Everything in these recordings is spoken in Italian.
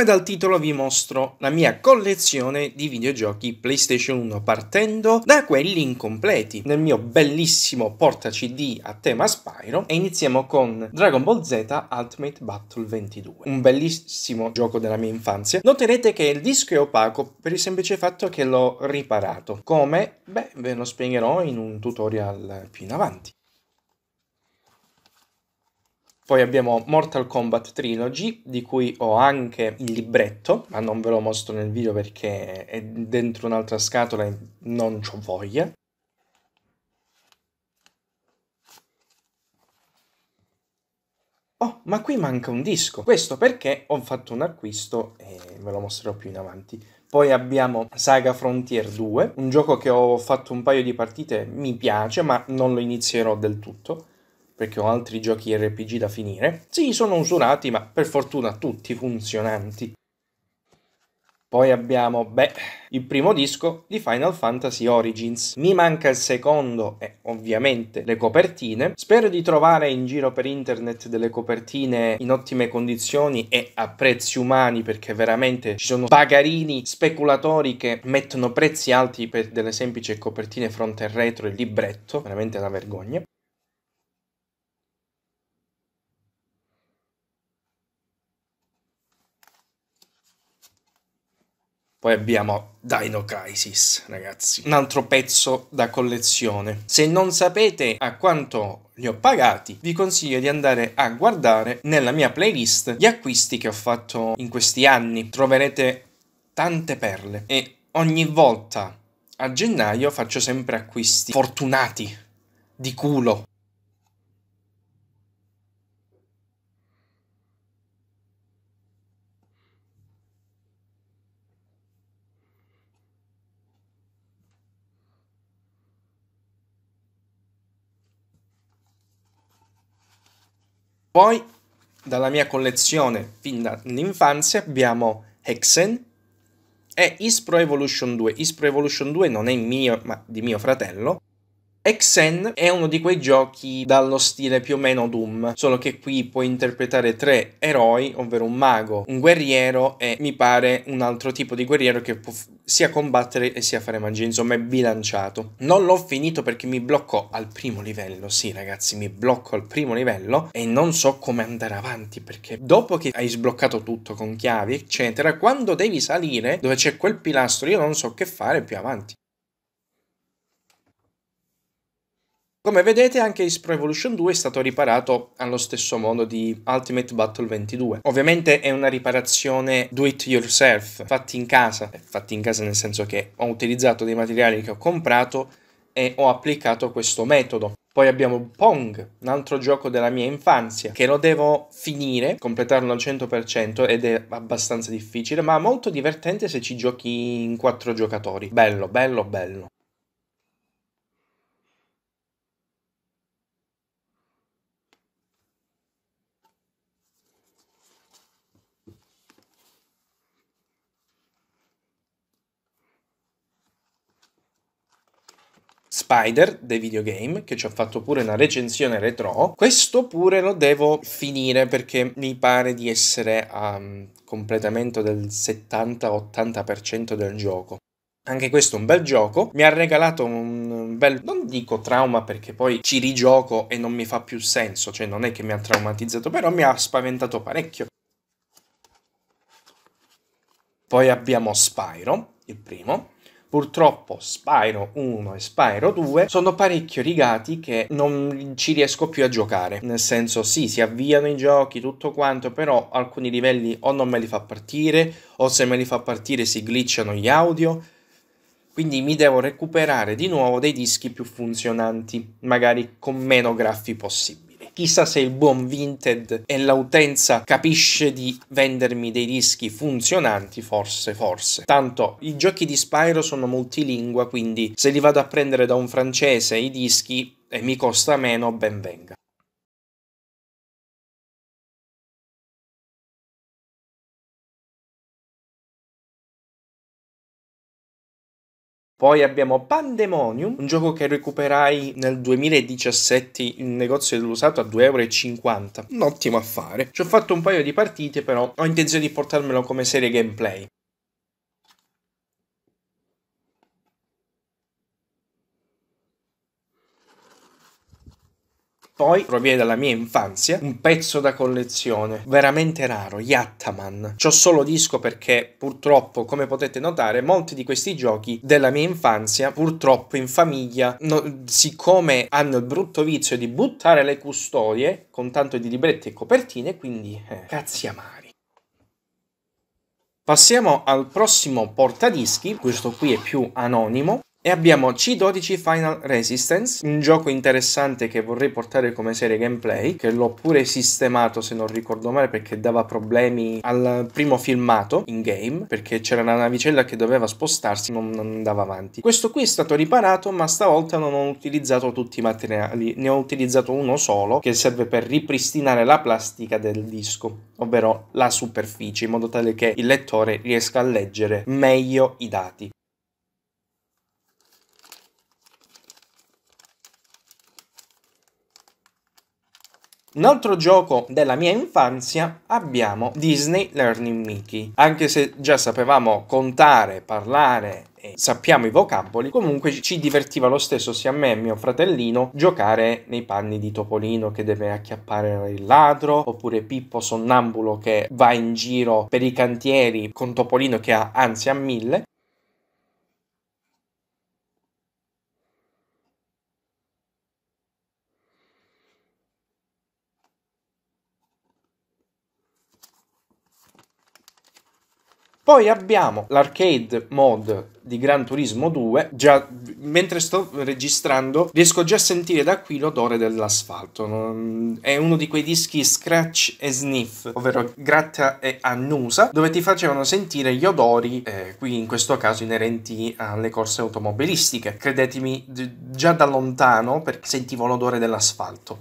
Come dal titolo vi mostro la mia collezione di videogiochi PlayStation 1 partendo da quelli incompleti nel mio bellissimo porta CD a tema Spyro e iniziamo con Dragon Ball Z Ultimate Battle 22, un bellissimo gioco della mia infanzia. Noterete che il disco è opaco per il semplice fatto che l'ho riparato. Come? Beh, ve lo spiegherò in un tutorial più in avanti. Poi abbiamo Mortal Kombat Trilogy, di cui ho anche il libretto, ma non ve lo mostro nel video perché è dentro un'altra scatola e non ho voglia. Oh, ma qui manca un disco. Questo perché ho fatto un acquisto e ve lo mostrerò più in avanti. Poi abbiamo Saga Frontier 2, un gioco che ho fatto un paio di partite, mi piace, ma non lo inizierò del tutto perché ho altri giochi RPG da finire. Sì, sono usurati, ma per fortuna tutti funzionanti. Poi abbiamo, beh, il primo disco di Final Fantasy Origins. Mi manca il secondo e ovviamente le copertine. Spero di trovare in giro per internet delle copertine in ottime condizioni e a prezzi umani perché veramente ci sono pagarini speculatori che mettono prezzi alti per delle semplici copertine fronte e retro e libretto. Veramente una vergogna. Poi abbiamo Dino Crisis, ragazzi. Un altro pezzo da collezione. Se non sapete a quanto li ho pagati, vi consiglio di andare a guardare nella mia playlist gli acquisti che ho fatto in questi anni. Troverete tante perle e ogni volta a gennaio faccio sempre acquisti fortunati di culo Poi, dalla mia collezione fin dall'infanzia, abbiamo Hexen e Ispro Evolution 2. Ispro Evolution 2 non è mio, ma di mio fratello. Hexen è uno di quei giochi dallo stile più o meno Doom, solo che qui puoi interpretare tre eroi, ovvero un mago, un guerriero e mi pare un altro tipo di guerriero che può sia combattere e sia fare mangiare, insomma è bilanciato. Non l'ho finito perché mi blocco al primo livello, sì ragazzi, mi blocco al primo livello e non so come andare avanti perché dopo che hai sbloccato tutto con chiavi eccetera, quando devi salire dove c'è quel pilastro io non so che fare più avanti. Come vedete anche Ace Pro Evolution 2 è stato riparato allo stesso modo di Ultimate Battle 22. Ovviamente è una riparazione do it yourself, fatti in casa, eh, fatti in casa nel senso che ho utilizzato dei materiali che ho comprato e ho applicato questo metodo. Poi abbiamo Pong, un altro gioco della mia infanzia, che lo devo finire, completarlo al 100% ed è abbastanza difficile, ma molto divertente se ci giochi in quattro giocatori. Bello, bello, bello. Spider dei videogame, che ci ho fatto pure una recensione retro. Questo pure lo devo finire perché mi pare di essere a um, completamento del 70-80% del gioco. Anche questo è un bel gioco. Mi ha regalato un bel, non dico trauma perché poi ci rigioco e non mi fa più senso, cioè non è che mi ha traumatizzato, però mi ha spaventato parecchio. Poi abbiamo Spyro, il primo, Purtroppo Spyro 1 e Spyro 2 sono parecchio rigati che non ci riesco più a giocare. Nel senso, sì, si avviano i giochi, tutto quanto, però alcuni livelli o non me li fa partire, o se me li fa partire si glitchano gli audio. Quindi mi devo recuperare di nuovo dei dischi più funzionanti, magari con meno graffi possibili. Chissà se il buon Vinted e l'utenza capisce di vendermi dei dischi funzionanti, forse, forse. Tanto i giochi di Spyro sono multilingua, quindi se li vado a prendere da un francese i dischi e mi costa meno, ben venga. Poi abbiamo Pandemonium, un gioco che recuperai nel 2017 in negozio dell'usato a 2,50€. Un ottimo affare. Ci ho fatto un paio di partite, però ho intenzione di portarmelo come serie gameplay. Poi proviene dalla mia infanzia un pezzo da collezione, veramente raro, Yattaman. C'ho solo disco perché purtroppo, come potete notare, molti di questi giochi della mia infanzia, purtroppo in famiglia, no, siccome hanno il brutto vizio di buttare le custodie con tanto di libretti e copertine, quindi eh, cazzi amari. Passiamo al prossimo portadischi, questo qui è più anonimo, e abbiamo C12 Final Resistance, un gioco interessante che vorrei portare come serie gameplay, che l'ho pure sistemato se non ricordo male perché dava problemi al primo filmato in game, perché c'era una navicella che doveva spostarsi, non, non andava avanti. Questo qui è stato riparato ma stavolta non ho utilizzato tutti i materiali, ne ho utilizzato uno solo che serve per ripristinare la plastica del disco, ovvero la superficie, in modo tale che il lettore riesca a leggere meglio i dati. Un altro gioco della mia infanzia abbiamo Disney Learning Mickey. Anche se già sapevamo contare, parlare e sappiamo i vocaboli, comunque ci divertiva lo stesso sia a me e mio fratellino giocare nei panni di Topolino che deve acchiappare il ladro, oppure Pippo sonnambulo che va in giro per i cantieri con Topolino che ha ansia a mille, Poi abbiamo l'arcade mod di Gran Turismo 2. Già mentre sto registrando, riesco già a sentire da qui l'odore dell'asfalto. È uno di quei dischi scratch e sniff, ovvero gratta e annusa, dove ti facevano sentire gli odori, eh, qui in questo caso inerenti alle corse automobilistiche. Credetemi, già da lontano perché sentivo l'odore dell'asfalto.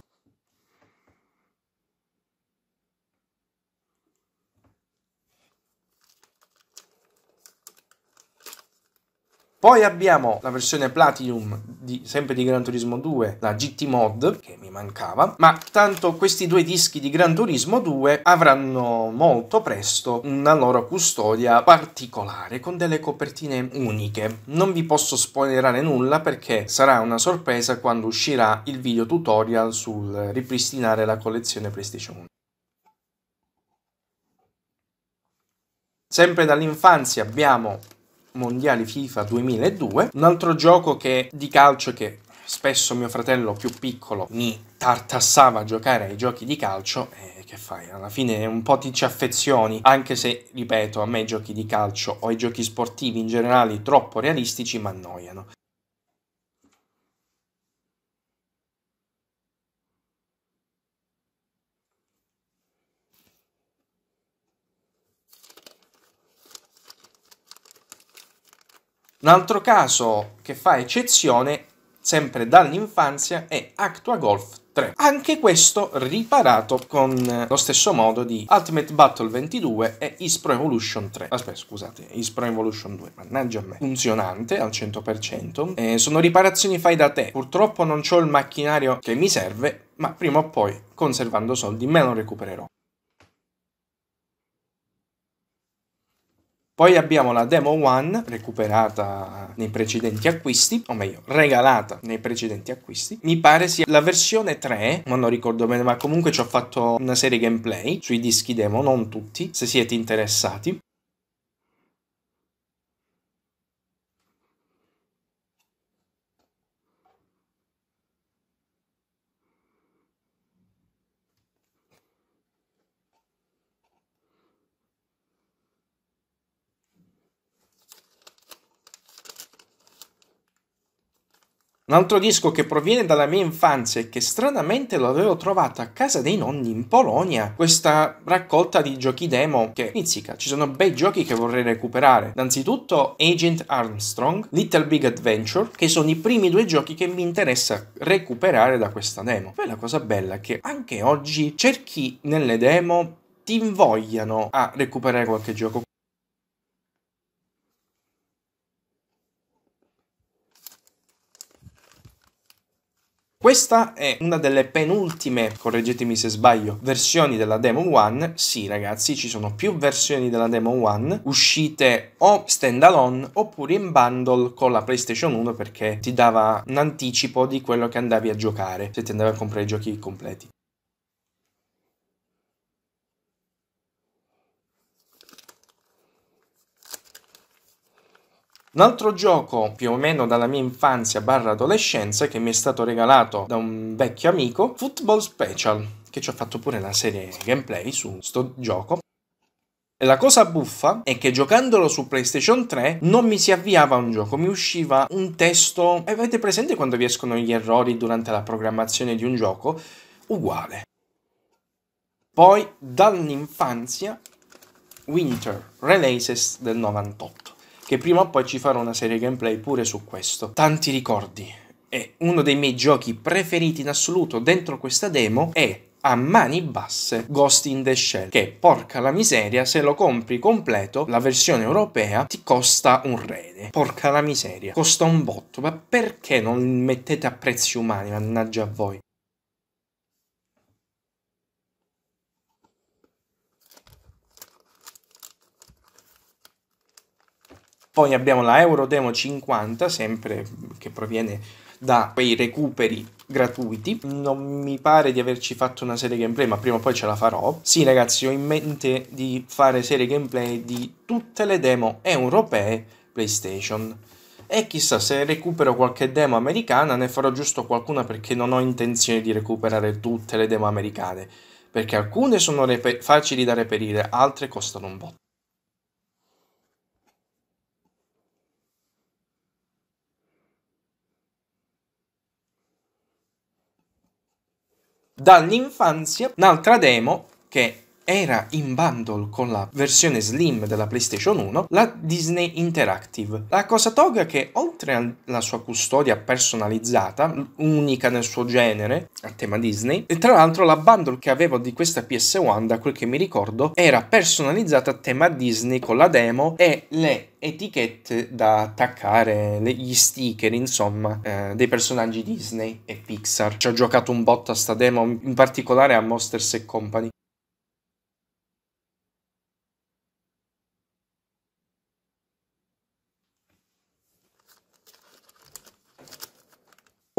Poi abbiamo la versione Platinum di, sempre di Gran Turismo 2, la GT Mod, che mi mancava, ma tanto questi due dischi di Gran Turismo 2 avranno molto presto una loro custodia particolare con delle copertine uniche. Non vi posso spoilerare nulla perché sarà una sorpresa quando uscirà il video tutorial sul ripristinare la collezione PlayStation 1. Sempre dall'infanzia abbiamo mondiali FIFA 2002. Un altro gioco che, di calcio che spesso mio fratello più piccolo mi tartassava a giocare ai giochi di calcio e che fai? Alla fine un po' ti ci affezioni, anche se, ripeto, a me i giochi di calcio o i giochi sportivi in generale troppo realistici mi annoiano. Un altro caso che fa eccezione, sempre dall'infanzia, è Actua Golf 3. Anche questo riparato con lo stesso modo di Ultimate Battle 22 e Ispro Evolution 3. Aspetta, ah, scusate, Ispro Evolution 2, mannaggia a me. Funzionante al 100%. Eh, sono riparazioni fai da te. Purtroppo non ho il macchinario che mi serve, ma prima o poi, conservando soldi, me lo recupererò. Poi abbiamo la Demo One recuperata nei precedenti acquisti, o meglio, regalata nei precedenti acquisti. Mi pare sia la versione 3, ma non ricordo bene, ma comunque ci ho fatto una serie gameplay sui dischi demo, non tutti, se siete interessati. Un altro disco che proviene dalla mia infanzia e che stranamente l'avevo trovato a casa dei nonni in Polonia, questa raccolta di giochi demo che pizzica, ci sono bei giochi che vorrei recuperare. Innanzitutto Agent Armstrong, Little Big Adventure, che sono i primi due giochi che mi interessa recuperare da questa demo. Poi la cosa bella è che anche oggi cerchi nelle demo ti invogliano a recuperare qualche gioco. Questa è una delle penultime, correggetemi se sbaglio, versioni della Demo 1. Sì ragazzi, ci sono più versioni della Demo 1 uscite o standalone oppure in bundle con la PlayStation 1 perché ti dava un anticipo di quello che andavi a giocare se ti andavi a comprare i giochi completi. Un altro gioco più o meno dalla mia infanzia barra adolescenza che mi è stato regalato da un vecchio amico, Football Special, che ci ha fatto pure una serie gameplay su sto gioco. E la cosa buffa è che giocandolo su PlayStation 3 non mi si avviava un gioco, mi usciva un testo. Avete presente quando vi escono gli errori durante la programmazione di un gioco? Uguale. Poi dall'infanzia Winter Releases del 98 che prima o poi ci farò una serie gameplay pure su questo. Tanti ricordi. E uno dei miei giochi preferiti in assoluto dentro questa demo è a mani basse Ghost in the Shell che porca la miseria se lo compri completo la versione europea ti costa un rene porca la miseria costa un botto ma perché non mettete a prezzi umani mannaggia a voi Poi abbiamo la Eurodemo 50, sempre che proviene da quei recuperi gratuiti. Non mi pare di averci fatto una serie gameplay, ma prima o poi ce la farò. Sì, ragazzi, ho in mente di fare serie gameplay di tutte le demo europee PlayStation. E chissà se recupero qualche demo americana, ne farò giusto qualcuna perché non ho intenzione di recuperare tutte le demo americane. Perché alcune sono facili da reperire, altre costano un botto. dall'infanzia un'altra demo che era in bundle con la versione slim della PlayStation 1, la Disney Interactive. La cosa toga che oltre alla sua custodia personalizzata, unica nel suo genere, a tema Disney, e tra l'altro la bundle che avevo di questa PS1, da quel che mi ricordo, era personalizzata a tema Disney con la demo e le etichette da attaccare, gli sticker, insomma, eh, dei personaggi Disney e Pixar. Ci ho giocato un botto a sta demo, in particolare a Monsters Company.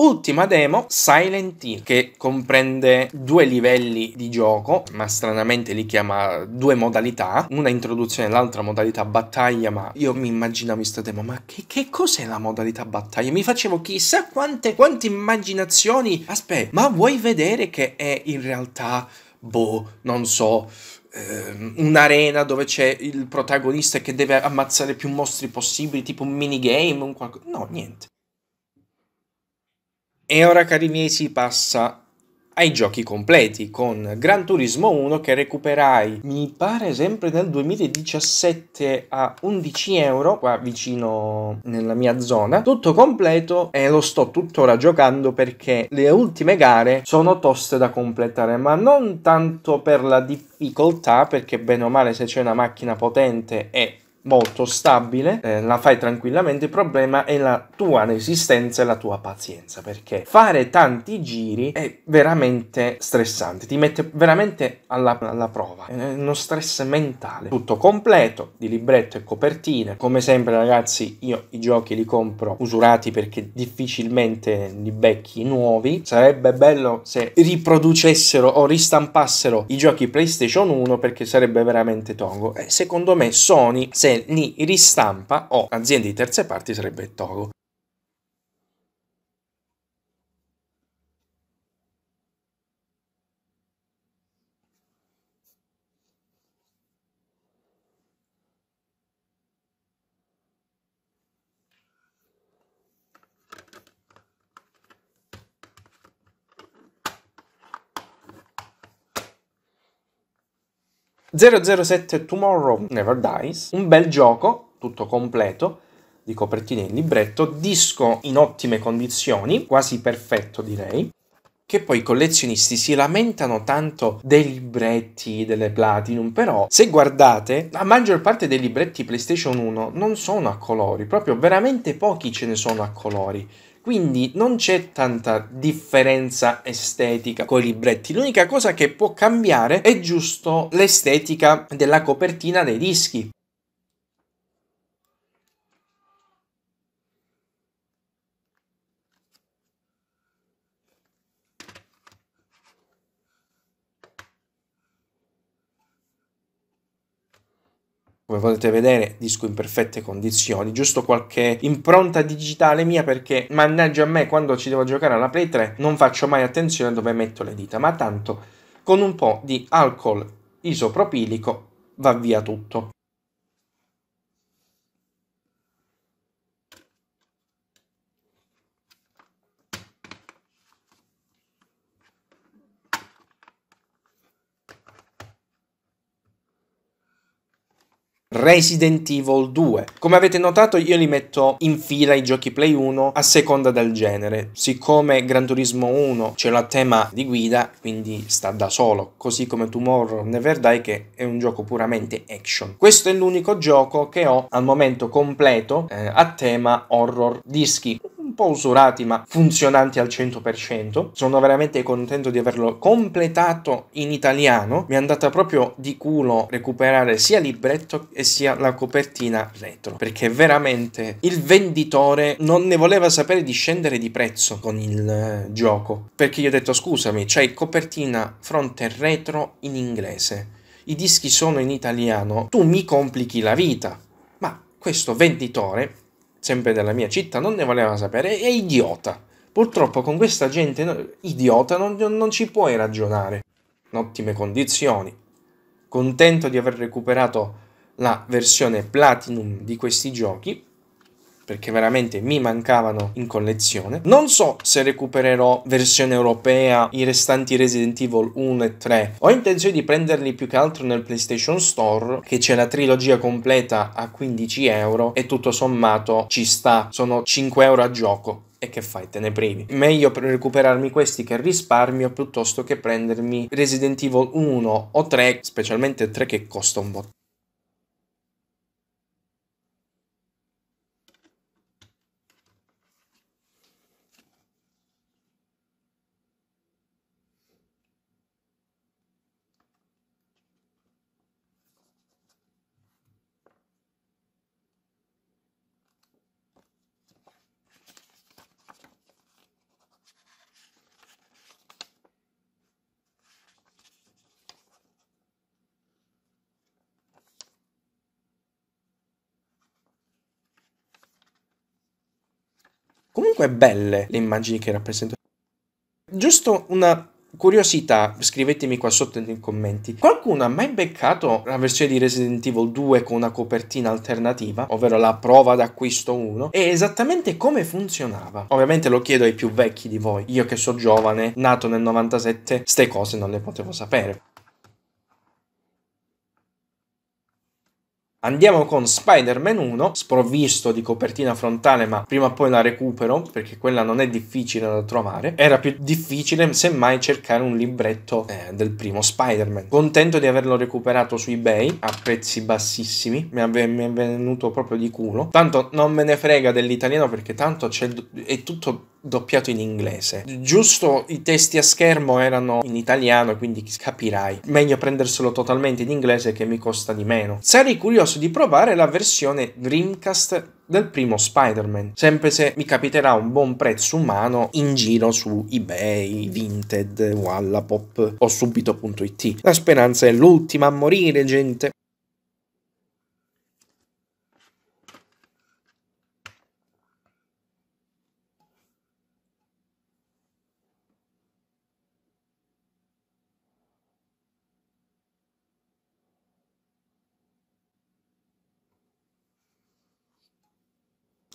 Ultima demo Silent Hill che comprende due livelli di gioco, ma stranamente li chiama due modalità, una introduzione e l'altra modalità battaglia, ma io mi immaginavo questa demo, ma che, che, cos'è la modalità battaglia? Mi facevo chissà quante, quante immaginazioni, aspetta, ma vuoi vedere che è in realtà, boh, non so, ehm, un'arena dove c'è il protagonista che deve ammazzare più mostri possibili, tipo un minigame, un qualcosa. No, niente. E ora cari miei si passa ai giochi completi con Gran Turismo 1 che recuperai mi pare sempre nel 2017 a 11 euro qua vicino nella mia zona tutto completo e lo sto tuttora giocando perché le ultime gare sono toste da completare ma non tanto per la difficoltà perché bene o male se c'è una macchina potente e molto stabile, eh, la fai tranquillamente, il problema è la tua resistenza e la tua pazienza, perché fare tanti giri è veramente stressante, ti mette veramente alla, alla prova, è uno stress mentale, tutto completo, di libretto e copertine, come sempre ragazzi io i giochi li compro usurati perché difficilmente li becchi nuovi, sarebbe bello se riproducessero o ristampassero i giochi PlayStation 1 perché sarebbe veramente tongo, e eh, secondo me Sony se se li ristampa o aziende di terze parti sarebbe Toro. 007 Tomorrow Never Dies, un bel gioco, tutto completo, di copertina e libretto, disco in ottime condizioni, quasi perfetto direi, che poi i collezionisti si lamentano tanto dei libretti, delle platinum, però se guardate, la maggior parte dei libretti PlayStation 1 non sono a colori, proprio veramente pochi ce ne sono a colori. Quindi non c'è tanta differenza estetica con i libretti. L'unica cosa che può cambiare è giusto l'estetica della copertina dei dischi. come potete vedere disco in perfette condizioni, giusto qualche impronta digitale mia perché mannaggia a me quando ci devo giocare alla Play 3 non faccio mai attenzione dove metto le dita, ma tanto con un po' di alcol isopropilico va via tutto. Resident Evil 2. Come avete notato io li metto in fila i giochi Play 1 a seconda del genere. Siccome Gran Turismo 1 ce l'ha tema di guida, quindi sta da solo, così come Tomorrow Never Die che è un gioco puramente action. Questo è l'unico gioco che ho al momento completo eh, a tema horror dischi po' usurati ma funzionanti al 100%. Sono veramente contento di averlo completato in italiano. Mi è andata proprio di culo recuperare sia il libretto e sia la copertina retro, perché veramente il venditore non ne voleva sapere di scendere di prezzo con il eh, gioco, perché gli ho detto scusami, c'hai copertina fronte e retro in inglese. I dischi sono in italiano, tu mi complichi la vita. Ma questo venditore sempre della mia città, non ne voleva sapere, è idiota. Purtroppo con questa gente idiota non, non ci puoi ragionare. In ottime condizioni. Contento di aver recuperato la versione platinum di questi giochi perché veramente mi mancavano in collezione. Non so se recupererò versione europea i restanti Resident Evil 1 e 3. Ho intenzione di prenderli più che altro nel PlayStation Store, che c'è la trilogia completa a 15 euro e tutto sommato ci sta, sono 5 euro a gioco e che fai? Te ne privi. Meglio per recuperarmi questi che risparmio piuttosto che prendermi Resident Evil 1 o 3, specialmente 3 che costa un botto. Comunque belle le immagini che rappresentano. Giusto una Curiosità, scrivetemi qua sotto nei commenti. Qualcuno ha mai beccato la versione di Resident Evil 2 con una copertina alternativa, ovvero la prova d'acquisto 1, e esattamente come funzionava? Ovviamente lo chiedo ai più vecchi di voi. Io che so giovane, nato nel 97, ste cose non le potevo sapere. Andiamo con Spider-Man 1, sprovvisto di copertina frontale, ma prima o poi la recupero perché quella non è difficile da trovare. Era più difficile semmai cercare un libretto eh, del primo Spider-Man. Contento di averlo recuperato su eBay a prezzi bassissimi, mi, ave- mi è venuto proprio di culo. Tanto non me ne frega dell'italiano perché tanto è tutto doppiato in inglese. Giusto i testi a schermo erano in italiano, quindi capirai. Meglio prenderselo totalmente in inglese che mi costa di meno. Sarei curioso di provare la versione Dreamcast del primo Spider-Man, sempre se mi capiterà un buon prezzo umano in giro su eBay, Vinted, Wallapop o subito.it. La speranza è l'ultima a morire, gente.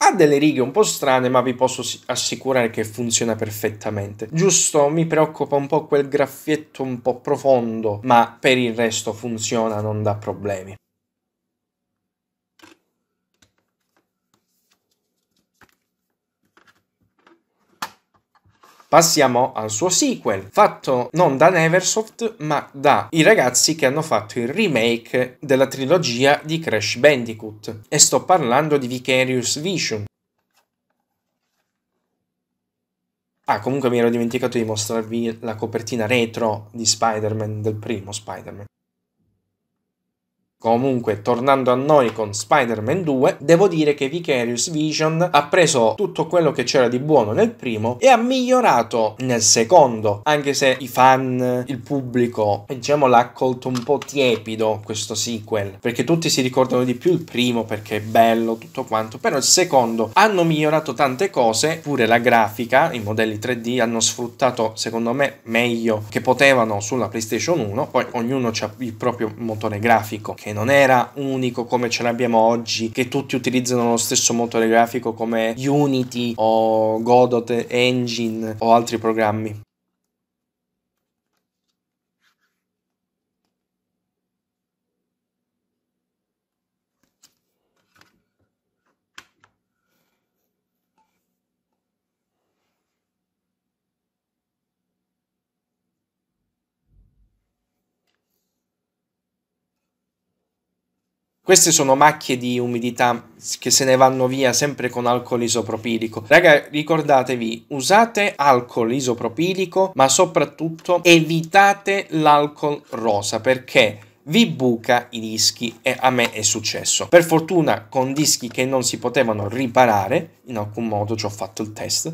Ha delle righe un po' strane, ma vi posso assicurare che funziona perfettamente. Giusto, mi preoccupa un po' quel graffietto un po' profondo, ma per il resto funziona, non dà problemi. Passiamo al suo sequel, fatto non da Neversoft ma dai ragazzi che hanno fatto il remake della trilogia di Crash Bandicoot e sto parlando di Vicarious Vision. Ah, comunque mi ero dimenticato di mostrarvi la copertina retro di Spider-Man, del primo Spider-Man. Comunque, tornando a noi con Spider-Man 2, devo dire che Vicarious Vision ha preso tutto quello che c'era di buono nel primo e ha migliorato nel secondo, anche se i fan, il pubblico, diciamo, l'ha accolto un po' tiepido questo sequel, perché tutti si ricordano di più il primo perché è bello, tutto quanto, però il secondo hanno migliorato tante cose, pure la grafica, i modelli 3D hanno sfruttato, secondo me, meglio che potevano sulla PlayStation 1, poi ognuno ha il proprio motore grafico che non era unico come ce l'abbiamo oggi, che tutti utilizzano lo stesso motore grafico come Unity o Godot Engine o altri programmi. Queste sono macchie di umidità che se ne vanno via sempre con alcol isopropilico. Raga, ricordatevi, usate alcol isopropilico, ma soprattutto evitate l'alcol rosa perché vi buca i dischi e a me è successo. Per fortuna con dischi che non si potevano riparare, in alcun modo ci ho fatto il test,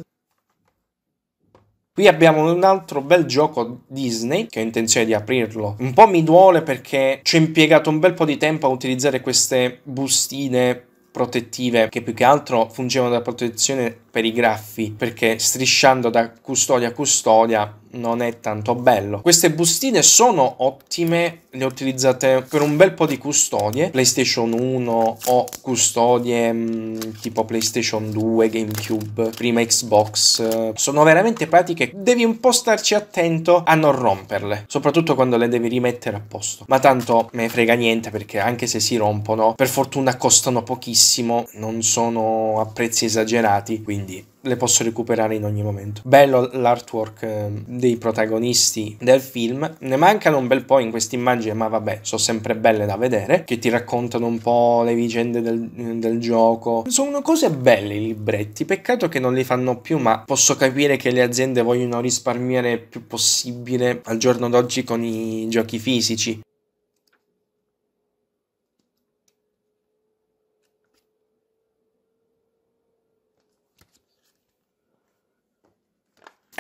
Qui abbiamo un altro bel gioco Disney che ho intenzione di aprirlo. Un po' mi duole perché ci ho impiegato un bel po' di tempo a utilizzare queste bustine protettive che più che altro fungevano da protezione per i graffi perché strisciando da custodia a custodia non è tanto bello. Queste bustine sono ottime, le utilizzate per un bel po' di custodie, PlayStation 1 o custodie mh, mm, tipo PlayStation 2, GameCube, prima Xbox, eh, sono veramente pratiche, devi un po' starci attento a non romperle, soprattutto quando le devi rimettere a posto. Ma tanto me frega niente perché anche se si rompono, per fortuna costano pochissimo, non sono a prezzi esagerati, quindi quindi le posso recuperare in ogni momento. Bello l'artwork ehm, dei protagonisti del film, ne mancano un bel po' in queste immagini, ma vabbè, sono sempre belle da vedere, che ti raccontano un po' le vicende del, ehm, del gioco. Sono cose belle i libretti, peccato che non li fanno più, ma posso capire che le aziende vogliono risparmiare il più possibile al giorno d'oggi con i giochi fisici.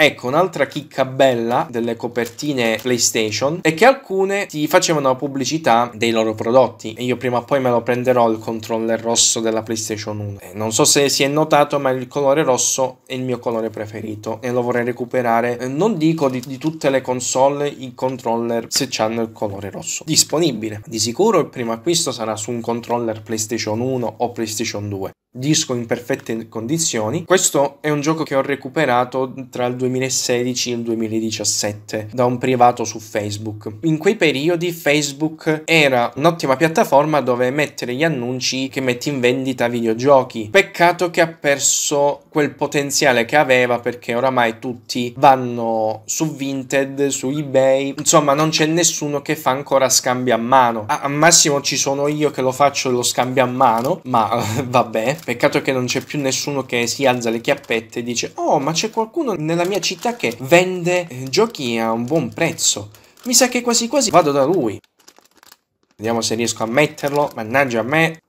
Ecco, un'altra chicca bella delle copertine PlayStation è che alcune ti facevano pubblicità dei loro prodotti e io prima o poi me lo prenderò il controller rosso della PlayStation 1. Eh, non so se si è notato, ma il colore rosso è il mio colore preferito e lo vorrei recuperare. Eh, non dico di, di, tutte le console i controller se hanno il colore rosso disponibile. Di sicuro il primo acquisto sarà su un controller PlayStation 1 o PlayStation 2. Disco in perfette condizioni. Questo è un gioco che ho recuperato tra il 2000 2016 e il 2017 da un privato su Facebook. In quei periodi Facebook era un'ottima piattaforma dove mettere gli annunci che metti in vendita videogiochi. Peccato che ha perso quel potenziale che aveva perché oramai tutti vanno su Vinted, su eBay, insomma non c'è nessuno che fa ancora scambio a mano. A, a massimo ci sono io che lo faccio lo scambio a mano, ma vabbè, peccato che non c'è più nessuno che si alza le chiappette e dice "Oh, ma c'è qualcuno nella mia mia città che vende eh, giochi a un buon prezzo. Mi sa che quasi quasi vado da lui. Vediamo se riesco a metterlo. Mannaggia a me.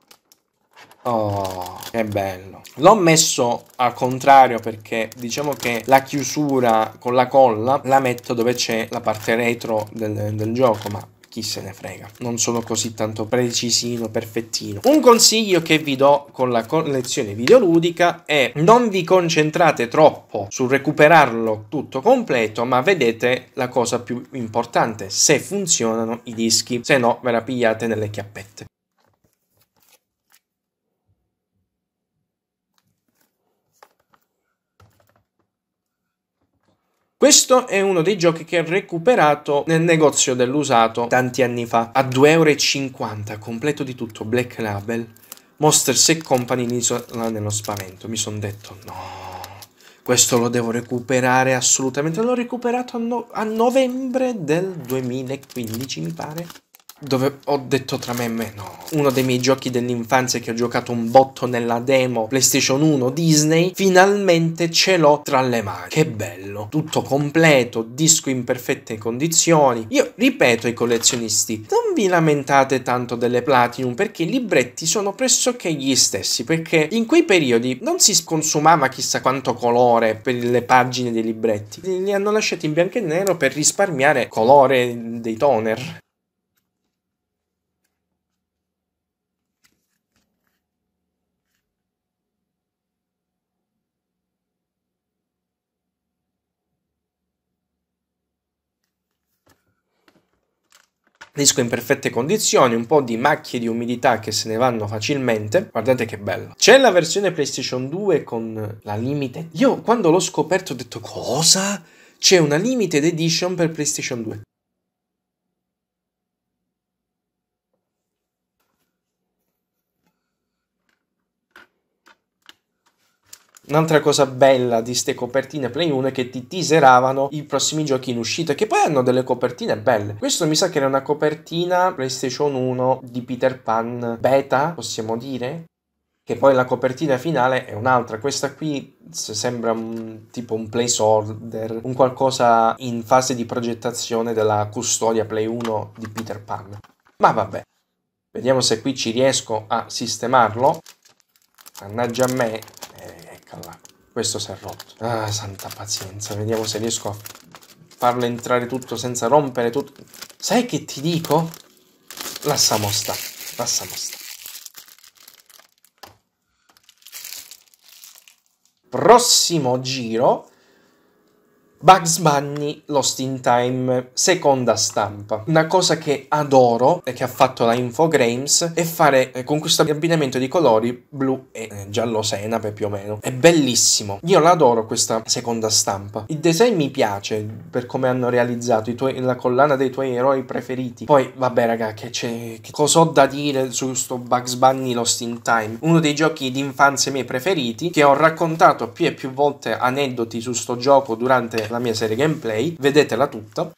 Oh, che bello. L'ho messo al contrario perché diciamo che la chiusura con la colla la metto dove c'è la parte retro del, del gioco, ma chi se ne frega. Non sono così tanto precisino, perfettino. Un consiglio che vi do con la collezione videoludica è non vi concentrate troppo sul recuperarlo tutto completo, ma vedete la cosa più importante, se funzionano i dischi, se no ve la pigliate nelle chiappette. Questo è uno dei giochi che ho recuperato nel negozio dell'usato tanti anni fa, a 2,50€, completo di tutto, Black Label. Monsters e Company Isola nello spavento. Mi sono detto no, questo lo devo recuperare assolutamente. L'ho recuperato a, no a novembre del 2015, mi pare dove ho detto tra me e me no. Uno dei miei giochi dell'infanzia che ho giocato un botto nella demo PlayStation 1 Disney, finalmente ce l'ho tra le mani. Che bello, tutto completo, disco in perfette condizioni. Io ripeto ai collezionisti, non vi lamentate tanto delle Platinum perché i libretti sono pressoché gli stessi, perché in quei periodi non si consumava chissà quanto colore per le pagine dei libretti. Li hanno lasciati in bianco e nero per risparmiare colore dei toner. disco in perfette condizioni, un po' di macchie di umidità che se ne vanno facilmente. Guardate che bello. C'è la versione PlayStation 2 con la Limited. Io quando l'ho scoperto ho detto cosa? C'è una Limited Edition per PlayStation 2. Un'altra cosa bella di queste copertine Play 1 è che ti teaseravano i prossimi giochi in uscita, che poi hanno delle copertine belle. Questo mi sa che era una copertina PlayStation 1 di Peter Pan beta, possiamo dire? Che poi la copertina finale è un'altra. Questa qui sembra un, tipo un placeholder, un qualcosa in fase di progettazione della custodia Play 1 di Peter Pan. Ma vabbè, vediamo se qui ci riesco a sistemarlo. Mannaggia a me, là. Questo si è rotto. Ah, santa pazienza. Vediamo se riesco a farlo entrare tutto senza rompere tutto. Sai che ti dico? Lasciamo sta. Lasciamo sta. Prossimo giro Bugs Bunny Lost in Time, seconda stampa. Una cosa che adoro e che ha fatto la Infogrames è fare eh, con questo abbinamento di colori blu e eh, giallo senape più o meno. È bellissimo. Io l'adoro questa seconda stampa. Il design mi piace per come hanno realizzato tuoi, la collana dei tuoi eroi preferiti. Poi vabbè raga che c'è... cosa ho da dire su questo Bugs Bunny Lost in Time? Uno dei giochi d'infanzia miei preferiti che ho raccontato più e più volte aneddoti su sto gioco durante la mia serie gameplay, vedetela tutta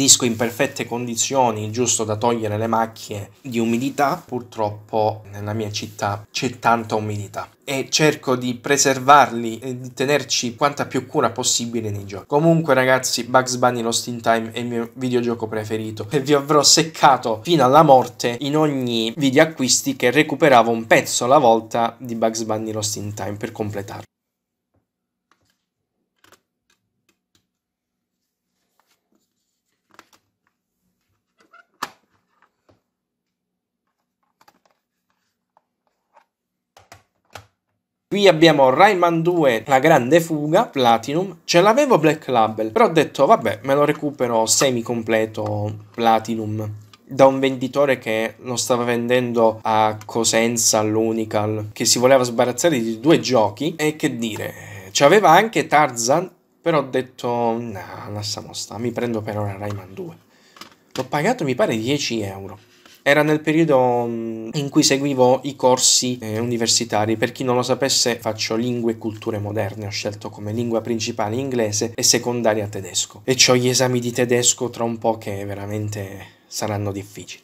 disco in perfette condizioni, giusto da togliere le macchie di umidità, purtroppo nella mia città c'è tanta umidità e cerco di preservarli e di tenerci quanta più cura possibile nei giochi. Comunque ragazzi, Bugs Bunny Lost in Time è il mio videogioco preferito e vi avrò seccato fino alla morte in ogni video acquisti che recuperavo un pezzo alla volta di Bugs Bunny Lost in Time per completarlo. Qui abbiamo Rayman 2, la grande fuga, Platinum. Ce l'avevo Black Label, però ho detto vabbè, me lo recupero semi completo Platinum da un venditore che lo stava vendendo a Cosenza, all'Unical, che si voleva sbarazzare di due giochi e che dire, c'aveva anche Tarzan, però ho detto no, nah, lasciamo sta, mi prendo per ora Rayman 2. L'ho pagato mi pare 10 euro. Era nel periodo mm, in cui seguivo i corsi eh, universitari. Per chi non lo sapesse, faccio lingue e culture moderne. Ho scelto come lingua principale inglese e secondaria tedesco. E ho gli esami di tedesco tra un po' che veramente saranno difficili.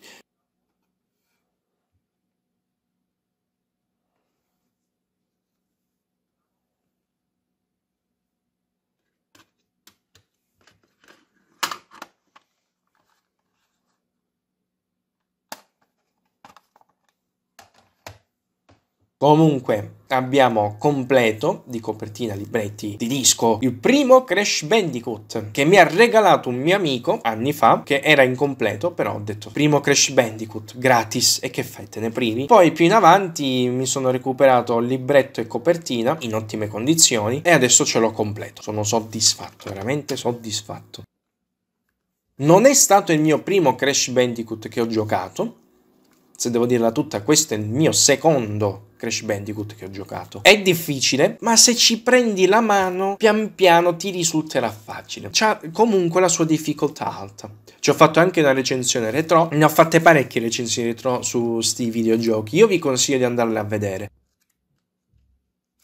Comunque abbiamo completo di copertina, libretti di disco, il primo Crash Bandicoot che mi ha regalato un mio amico anni fa che era incompleto, però ho detto primo Crash Bandicoot gratis e che fai te ne privi. Poi più in avanti mi sono recuperato libretto e copertina in ottime condizioni e adesso ce l'ho completo. Sono soddisfatto, veramente soddisfatto. Non è stato il mio primo Crash Bandicoot che ho giocato, se devo dirla tutta, questo è il mio secondo Crash Bandicoot che ho giocato. È difficile, ma se ci prendi la mano, pian piano ti risulterà facile. C'ha comunque la sua difficoltà alta. Ci ho fatto anche una recensione retro, ne ho fatte parecchie recensioni retro su sti videogiochi. Io vi consiglio di andarle a vedere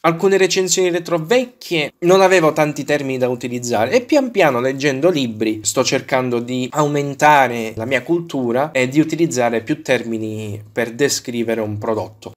alcune recensioni retro vecchie non avevo tanti termini da utilizzare e pian piano leggendo libri sto cercando di aumentare la mia cultura e di utilizzare più termini per descrivere un prodotto.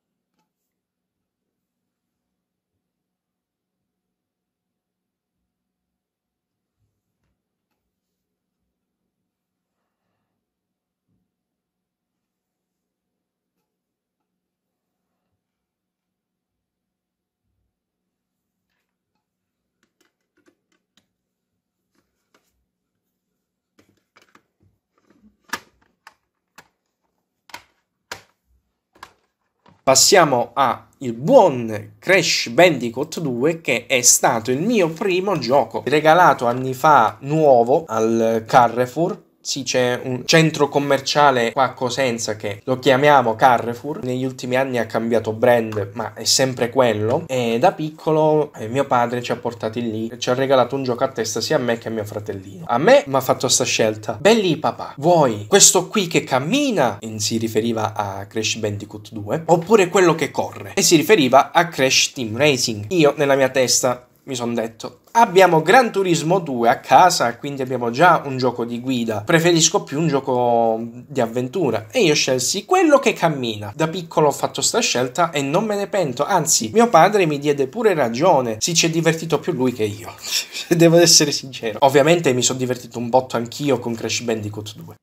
Passiamo a il buon Crash Bandicoot 2 che è stato il mio primo gioco regalato anni fa nuovo al Carrefour sì, c'è un centro commerciale qua a Cosenza che lo chiamiamo Carrefour. Negli ultimi anni ha cambiato brand, ma è sempre quello. E da piccolo eh, mio padre ci ha portati lì, e ci ha regalato un gioco a testa sia a me che a mio fratellino. A me mi ha fatto sta scelta. Belli papà, vuoi questo qui che cammina? E si riferiva a Crash Bandicoot 2. Oppure quello che corre? E si riferiva a Crash Team Racing. Io nella mia testa mi sono detto Abbiamo Gran Turismo 2 a casa, quindi abbiamo già un gioco di guida. Preferisco più un gioco di avventura. E io scelsi quello che cammina. Da piccolo ho fatto sta scelta e non me ne pento. Anzi, mio padre mi diede pure ragione. Si ci è divertito più lui che io. Devo essere sincero. Ovviamente mi sono divertito un botto anch'io con Crash Bandicoot 2.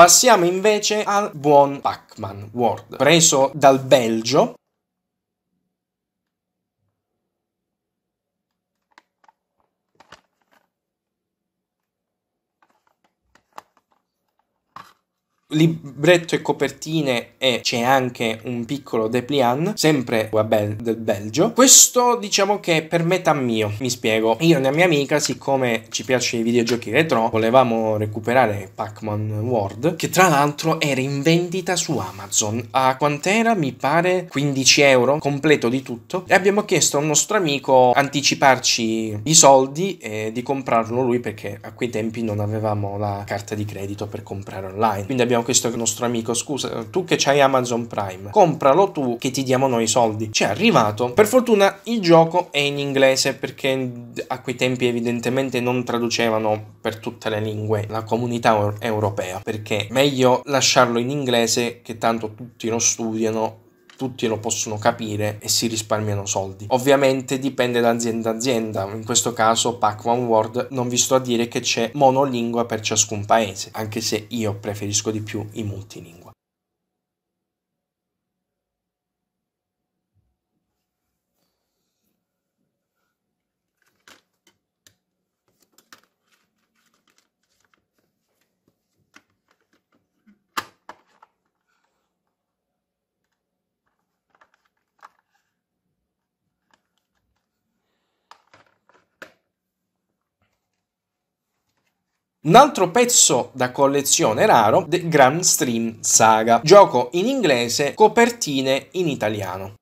Passiamo invece al buon Pac-Man World, preso dal Belgio libretto e copertine e c'è anche un piccolo dépliant, sempre del Belgio. Questo diciamo che per metà mio, mi spiego. Io e la mia amica, siccome ci piacciono i videogiochi retro, volevamo recuperare Pac-Man World, che tra l'altro era in vendita su Amazon a quant'era? Mi pare 15 euro, completo di tutto. E abbiamo chiesto a un nostro amico anticiparci i soldi e di comprarlo lui perché a quei tempi non avevamo la carta di credito per comprare online. Quindi abbiamo questo nostro amico, scusa, tu che c'hai Amazon Prime, compralo tu che ti diamo noi i soldi. Ci è arrivato. Per fortuna il gioco è in inglese perché a quei tempi evidentemente non traducevano per tutte le lingue la comunità europea, perché meglio lasciarlo in inglese che tanto tutti lo studiano tutti lo possono capire e si risparmiano soldi. Ovviamente dipende da azienda a azienda, in questo caso pac One World non vi sto a dire che c'è monolingua per ciascun paese, anche se io preferisco di più i multilingue. Un altro pezzo da collezione raro, The Grand Stream Saga, gioco in inglese, copertine in italiano.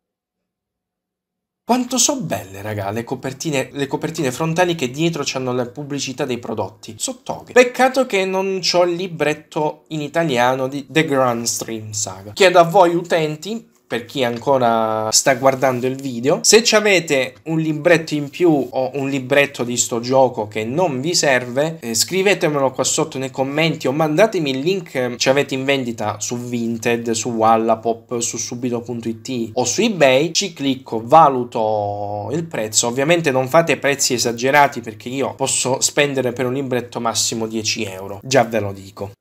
Quanto so belle, raga, le copertine, le copertine frontali che dietro hanno la pubblicità dei prodotti. Sottoghe. Peccato che non ho il libretto in italiano di The Grand Stream Saga. Chiedo a voi utenti per chi ancora sta guardando il video. Se avete un libretto in più o un libretto di sto gioco che non vi serve, eh, scrivetemelo qua sotto nei commenti o mandatemi il link che ehm, ci avete in vendita su Vinted, su Wallapop, su subito.it o su eBay. Ci clicco, valuto il prezzo. Ovviamente non fate prezzi esagerati perché io posso spendere per un libretto massimo 10 euro, già ve lo dico.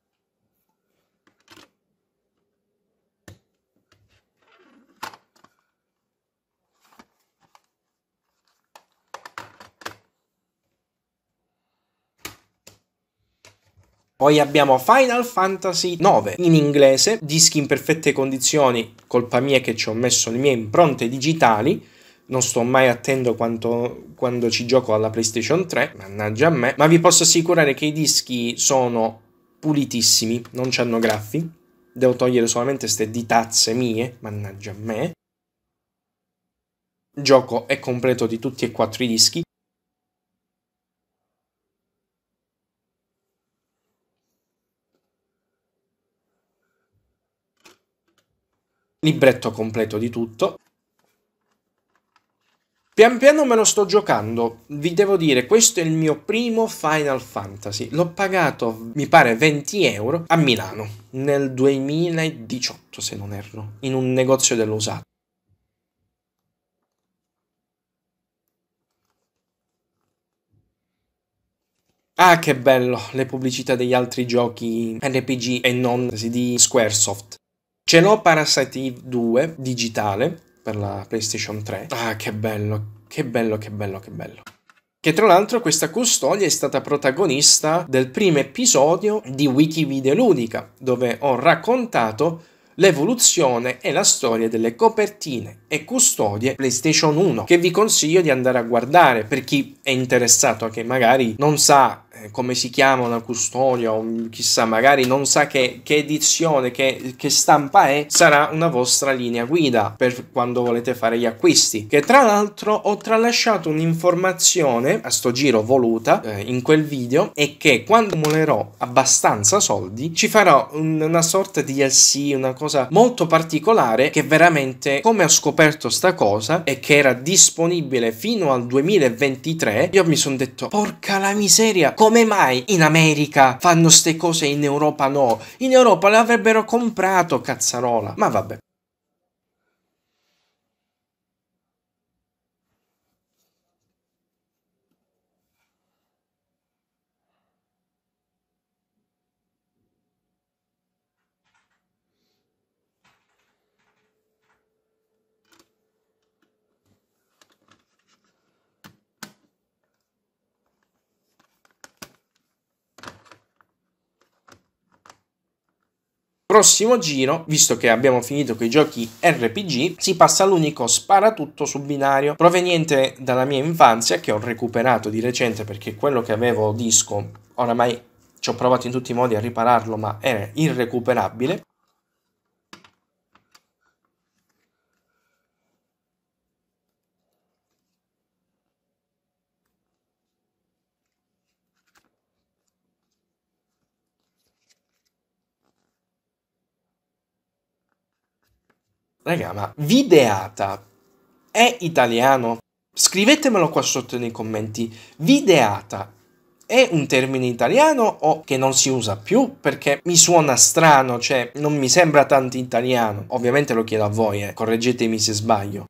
Poi abbiamo Final Fantasy 9 in inglese, dischi in perfette condizioni, colpa mia che ci ho messo le mie impronte digitali, non sto mai attento quanto, quando ci gioco alla PlayStation 3, mannaggia a me, ma vi posso assicurare che i dischi sono pulitissimi, non c'hanno graffi, devo togliere solamente queste ditazze mie, mannaggia a me. Gioco è completo di tutti e quattro i dischi, libretto completo di tutto. Pian piano me lo sto giocando, vi devo dire, questo è il mio primo Final Fantasy, l'ho pagato mi pare 20 euro a Milano nel 2018 se non erro, in un negozio dell'usato. Ah che bello, le pubblicità degli altri giochi RPG e non di Squaresoft. Ce l'ho Parasite Eve 2 digitale per la PlayStation 3. Ah, che bello, che bello, che bello, che bello. Che tra l'altro questa custodia è stata protagonista del primo episodio di Wiki Videoludica, dove ho raccontato l'evoluzione e la storia delle copertine e custodie PlayStation 1 che vi consiglio di andare a guardare per chi è interessato che magari non sa eh, come si chiama una custodia o chissà magari non sa che, che edizione che, che, stampa è sarà una vostra linea guida per quando volete fare gli acquisti che tra l'altro ho tralasciato un'informazione a sto giro voluta eh, in quel video è che quando accumulerò abbastanza soldi ci farò una sorta di DLC una cosa cosa molto particolare che veramente come ho scoperto sta cosa e che era disponibile fino al 2023 io mi sono detto porca la miseria come mai in America fanno ste cose in Europa no in Europa le avrebbero comprato cazzarola ma vabbè prossimo giro, visto che abbiamo finito con i giochi RPG, si passa all'unico sparatutto su binario, proveniente dalla mia infanzia, che ho recuperato di recente perché quello che avevo disco oramai ci ho provato in tutti i modi a ripararlo, ma era irrecuperabile. Raga, ma videata è italiano? Scrivetemelo qua sotto nei commenti. Videata è un termine italiano o che non si usa più perché mi suona strano, cioè non mi sembra tanto italiano. Ovviamente lo chiedo a voi, eh. correggetemi se sbaglio.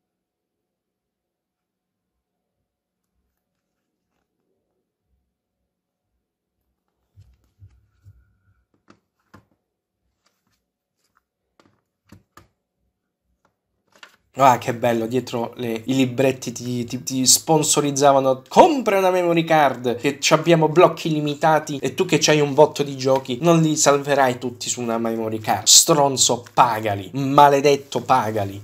Ah, che bello, dietro le, i libretti ti, ti, ti, sponsorizzavano. Compra una memory card, che abbiamo blocchi limitati e tu che hai un botto di giochi non li salverai tutti su una memory card. Stronzo, pagali. Maledetto, pagali.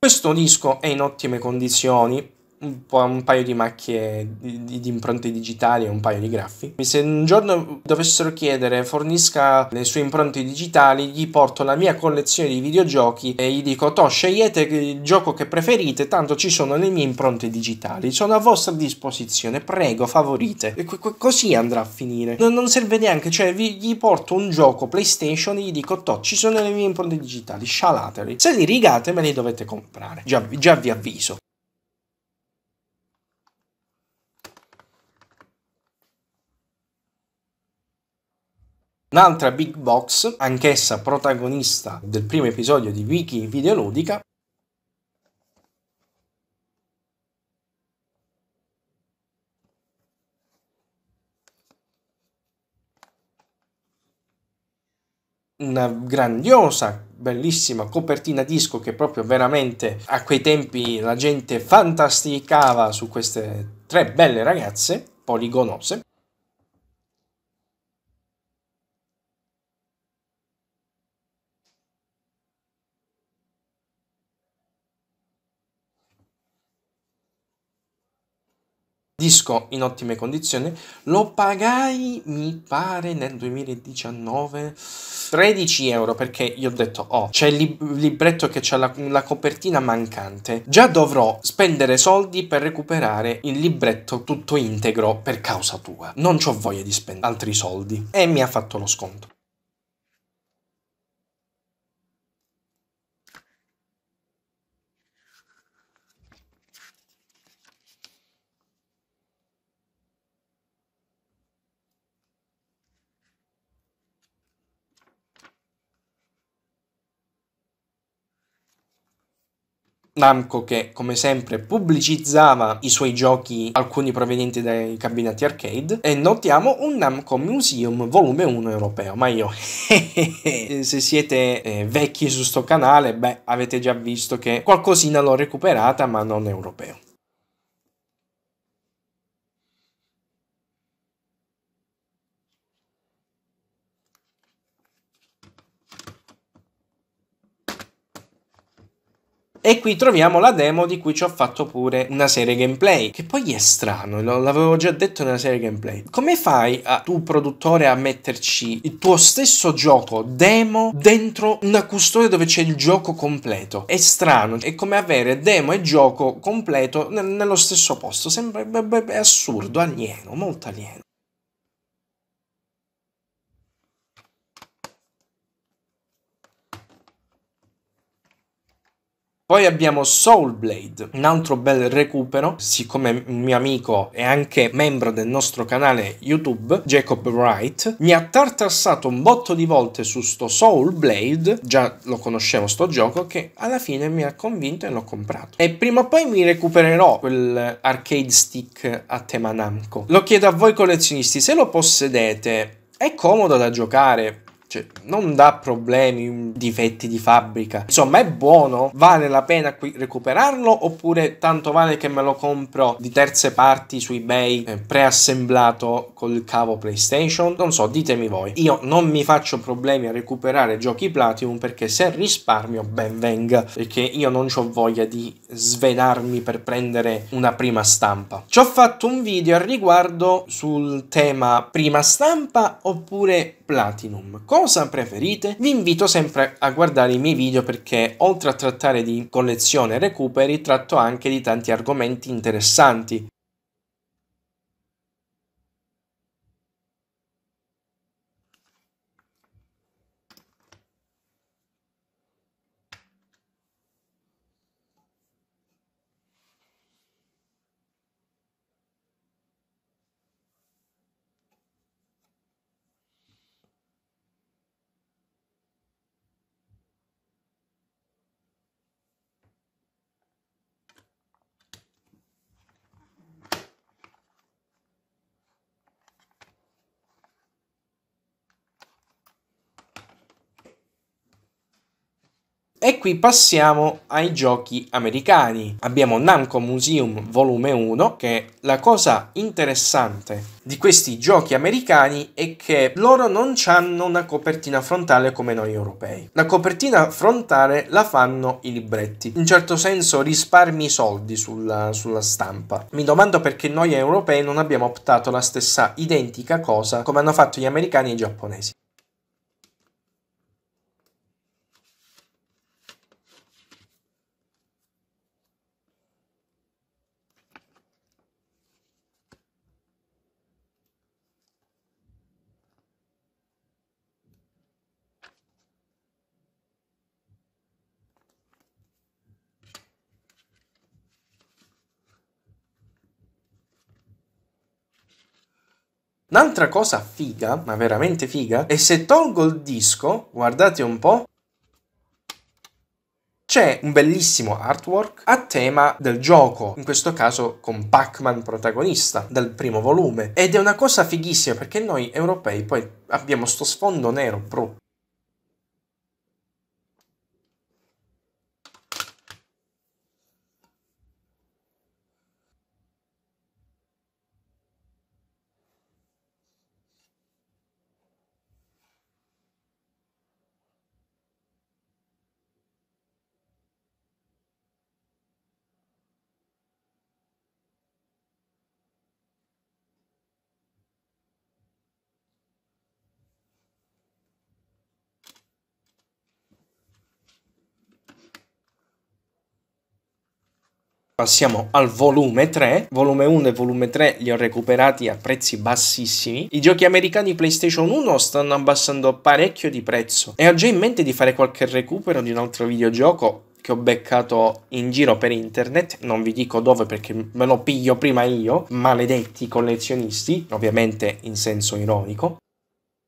Questo disco è in ottime condizioni, un, po', un paio di macchie di, di, di, impronte digitali e un paio di graffi. Se un giorno dovessero chiedere fornisca le sue impronte digitali, gli porto la mia collezione di videogiochi e gli dico to scegliete il gioco che preferite, tanto ci sono le mie impronte digitali, sono a vostra disposizione, prego favorite. E così andrà a finire. Non, non serve neanche, cioè vi, gli porto un gioco PlayStation e gli dico to ci sono le mie impronte digitali, scialateli. Se li rigate me li dovete comprare, già, già vi avviso. Un'altra big box, anch'essa protagonista del primo episodio di Wiki Videoludica, una grandiosa, bellissima copertina disco che proprio veramente a quei tempi la gente fantasticava su queste tre belle ragazze poligonose. disco in ottime condizioni. Lo pagai, mi pare, nel 2019 13 euro perché gli ho detto, oh, c'è il libretto che c'è la, la copertina mancante. Già dovrò spendere soldi per recuperare il libretto tutto integro per causa tua. Non ho voglia di spendere altri soldi. E mi ha fatto lo sconto. Namco che come sempre pubblicizzava i suoi giochi, alcuni provenienti dai cabinati arcade, e notiamo un Namco Museum volume 1 europeo, ma io eh, se siete eh, vecchi su sto canale, beh avete già visto che qualcosina l'ho recuperata ma non europeo. E qui troviamo la demo di cui ci ho fatto pure una serie gameplay, che poi è strano, l'avevo già detto nella serie gameplay. Come fai a, tu produttore a metterci il tuo stesso gioco demo dentro una custodia dove c'è il gioco completo? È strano, è come avere demo e gioco completo nello stesso posto, sembra è assurdo, alieno, molto alieno. Poi abbiamo Soul Blade, un altro bel recupero, siccome un mio amico è anche membro del nostro canale YouTube, Jacob Wright, mi ha tartassato un botto di volte su sto Blade, già lo conoscevo sto gioco, che alla fine mi ha convinto e l'ho comprato. E prima o poi mi recupererò quel arcade stick a tema Namco. Lo chiedo a voi collezionisti, se lo possedete, è comodo da giocare, cioè non dà problemi, mm, difetti di fabbrica. Insomma, è buono? Vale la pena qui recuperarlo oppure tanto vale che me lo compro di terze parti su eBay eh, preassemblato col cavo PlayStation? Non so, ditemi voi. Io non mi faccio problemi a recuperare giochi Platinum perché se risparmio ben venga, perché io non ho voglia di svenarmi per prendere una prima stampa. Ci ho fatto un video al riguardo sul tema prima stampa oppure Platinum. Cosa preferite? Vi invito sempre a guardare i miei video perché oltre a trattare di collezione e recuperi tratto anche di tanti argomenti interessanti E qui passiamo ai giochi americani. Abbiamo Namco Museum Volume 1 che la cosa interessante di questi giochi americani è che loro non hanno una copertina frontale come noi europei. La copertina frontale la fanno i libretti. In certo senso risparmi soldi sulla, sulla stampa. Mi domando perché noi europei non abbiamo optato la stessa identica cosa come hanno fatto gli americani e i giapponesi. Un'altra cosa figa, ma veramente figa, è se tolgo il disco, guardate un po', c'è un bellissimo artwork a tema del gioco, in questo caso con Pac-Man protagonista del primo volume. Ed è una cosa fighissima perché noi europei poi abbiamo sto sfondo nero brutto Passiamo al volume 3, volume 1 e volume 3 li ho recuperati a prezzi bassissimi. I giochi americani PlayStation 1 stanno abbassando parecchio di prezzo e ho già in mente di fare qualche recupero di un altro videogioco che ho beccato in giro per internet, non vi dico dove perché me lo piglio prima io, maledetti collezionisti, ovviamente in senso ironico.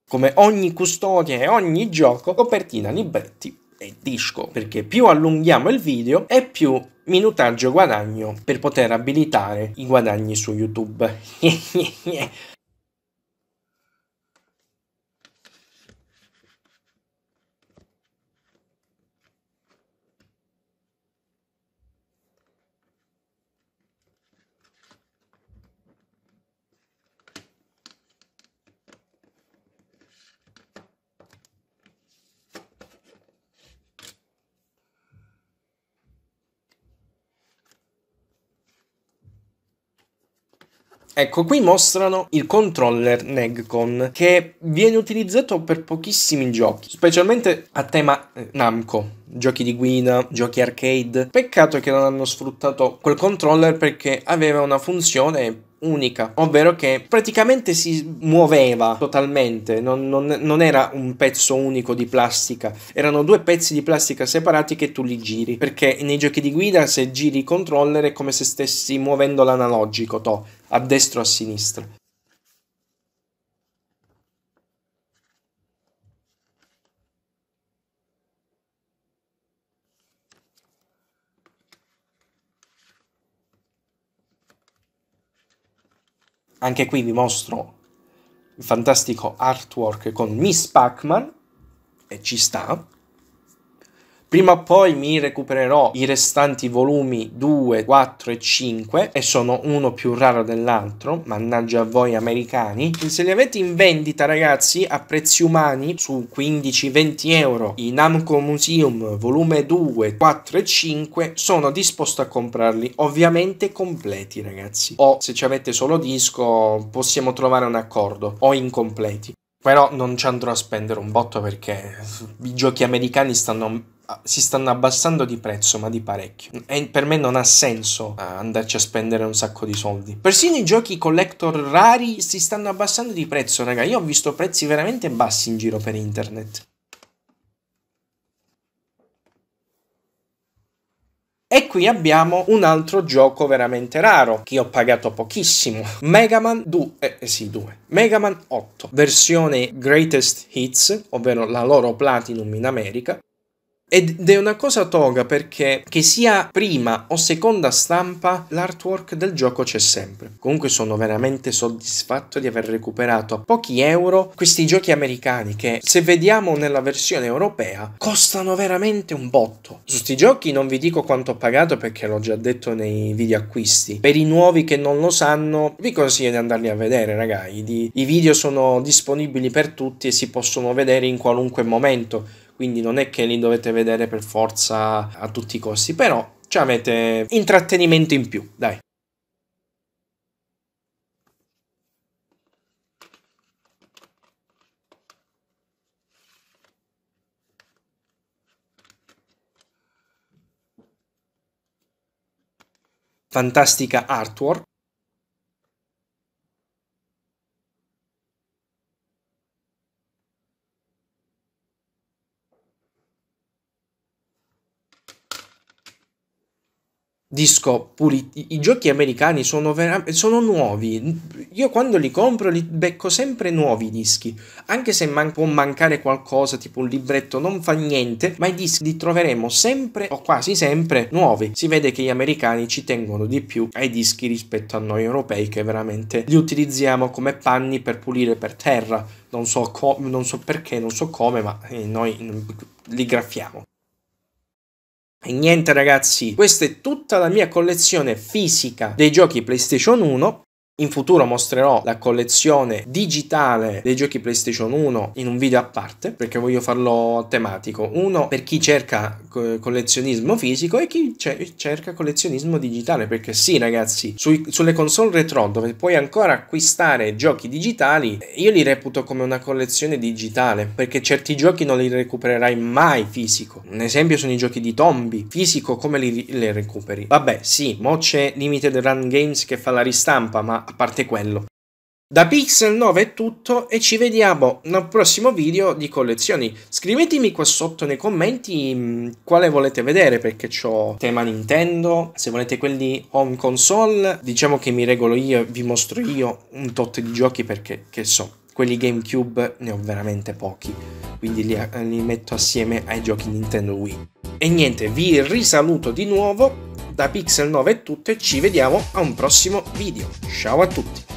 Come ogni custodia e ogni gioco, copertina, libretti e il disco, perché più allunghiamo il video e più minutaggio guadagno per poter abilitare i guadagni su YouTube. Ecco, qui mostrano il controller Negcon che viene utilizzato per pochissimi giochi, specialmente a tema eh, Namco giochi di guida, giochi arcade. Peccato che non hanno sfruttato quel controller perché aveva una funzione unica, ovvero che praticamente si muoveva totalmente, non, non, non, era un pezzo unico di plastica, erano due pezzi di plastica separati che tu li giri, perché nei giochi di guida se giri il controller è come se stessi muovendo l'analogico, to a destra o a sinistra. Anche qui vi mostro il fantastico artwork con Miss Pac-Man, e ci sta, Prima o poi mi recupererò i restanti volumi 2, 4 e 5 e sono uno più raro dell'altro, mannaggia a voi americani. Se li avete in vendita ragazzi a prezzi umani su 15-20 euro i Namco Museum volume 2, 4 e 5 sono disposto a comprarli, ovviamente completi ragazzi. O se ci avete solo disco possiamo trovare un accordo o incompleti. Però non ci andrò a spendere un botto perché i giochi americani stanno si stanno abbassando di prezzo, ma di parecchio. E per me non ha senso eh, andarci a spendere un sacco di soldi. Persino i giochi collector rari si stanno abbassando di prezzo, raga. Io ho visto prezzi veramente bassi in giro per internet. E qui abbiamo un altro gioco veramente raro, che ho pagato pochissimo. Mega Man 2, eh, eh sì 2, Mega Man 8, versione Greatest Hits, ovvero la loro Platinum in America, ed è una cosa toga perché che sia prima o seconda stampa l'artwork del gioco c'è sempre. Comunque sono veramente soddisfatto di aver recuperato a pochi euro questi giochi americani che se vediamo nella versione europea costano veramente un botto. Su questi giochi non vi dico quanto ho pagato perché l'ho già detto nei video acquisti. Per i nuovi che non lo sanno vi consiglio di andarli a vedere ragazzi. I video sono disponibili per tutti e si possono vedere in qualunque momento quindi non è che li dovete vedere per forza a tutti i costi, però ci avete intrattenimento in più, dai. Fantastica artwork, disco pulito. I giochi americani sono, vera- sono nuovi. Io quando li compro li becco sempre nuovi i dischi. Anche se man- può mancare qualcosa, tipo un libretto, non fa niente, ma i dischi li troveremo sempre o quasi sempre nuovi. Si vede che gli americani ci tengono di più ai dischi rispetto a noi europei che veramente li utilizziamo come panni per pulire per terra. Non so, co- non so perché, non so come, ma eh, noi li graffiamo. E niente ragazzi, questa è tutta la mia collezione fisica dei giochi PlayStation 1 in futuro mostrerò la collezione digitale dei giochi PlayStation 1 in un video a parte perché voglio farlo tematico. Uno per chi cerca collezionismo fisico e chi cerca collezionismo digitale perché sì ragazzi, sui, sulle console retro dove puoi ancora acquistare giochi digitali, io li reputo come una collezione digitale perché certi giochi non li recupererai mai fisico. Un esempio sono i giochi di Tombi, fisico come li, li recuperi? Vabbè sì, mo c'è Limited Run Games che fa la ristampa ma a parte quello. Da Pixel 9 è tutto e ci vediamo nel prossimo video di collezioni. Scrivetemi qua sotto nei commenti mm, quale volete vedere perché ho tema Nintendo, se volete quelli home console, diciamo che mi regolo io e vi mostro io un tot di giochi perché che so quelli GameCube ne ho veramente pochi, quindi li, li metto assieme ai giochi Nintendo Wii. E niente, vi risaluto di nuovo, da Pixel 9 è tutto e ci vediamo a un prossimo video. Ciao a tutti!